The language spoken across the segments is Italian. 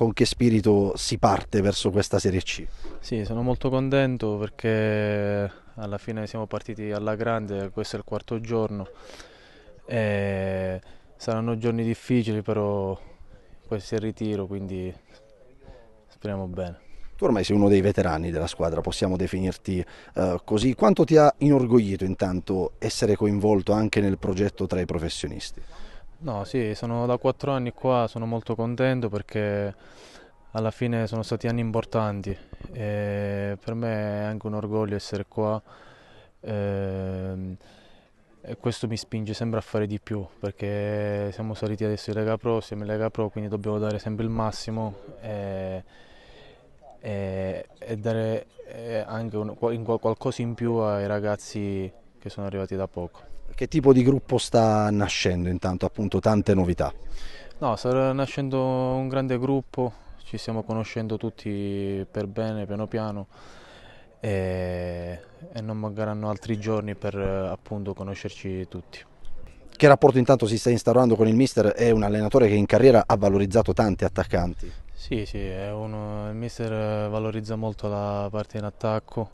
con che spirito si parte verso questa Serie C? Sì, sono molto contento perché alla fine siamo partiti alla grande, questo è il quarto giorno. E saranno giorni difficili, però questo è il ritiro, quindi speriamo bene. Tu ormai sei uno dei veterani della squadra, possiamo definirti uh, così. Quanto ti ha inorgoglito intanto essere coinvolto anche nel progetto tra i professionisti? No, sì, sono da quattro anni qua, sono molto contento perché alla fine sono stati anni importanti e per me è anche un orgoglio essere qua ehm, e questo mi spinge sempre a fare di più perché siamo saliti adesso in Lega Pro, siamo in Lega Pro quindi dobbiamo dare sempre il massimo e, e, e dare anche un, in qualcosa in più ai ragazzi che sono arrivati da poco. Che tipo di gruppo sta nascendo intanto, appunto tante novità? No, sta nascendo un grande gruppo, ci stiamo conoscendo tutti per bene, piano piano e, e non mancheranno altri giorni per appunto conoscerci tutti. Che rapporto intanto si sta instaurando con il mister? È un allenatore che in carriera ha valorizzato tanti attaccanti. Sì, sì, uno, il mister valorizza molto la parte in attacco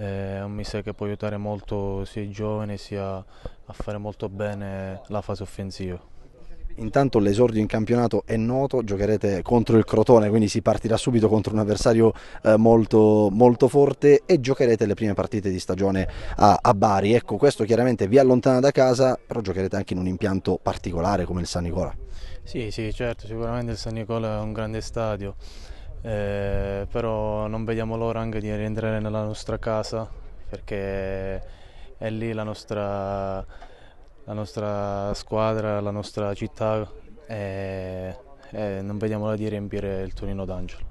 è un eh, mister che può aiutare molto sia i giovani sia a fare molto bene la fase offensiva. Intanto l'esordio in campionato è noto, giocherete contro il Crotone, quindi si partirà subito contro un avversario eh, molto, molto forte e giocherete le prime partite di stagione a, a, Bari. Ecco, questo chiaramente vi allontana da casa, però giocherete anche in un impianto particolare come il San Nicola. Sì, sì, certo, sicuramente il San Nicola è un grande stadio. Eh però non vediamo l'ora anche di rientrare nella nostra casa perché è lì la nostra, la nostra squadra, la nostra città e, e non vediamo l'ora di riempire il Torino d'Angelo.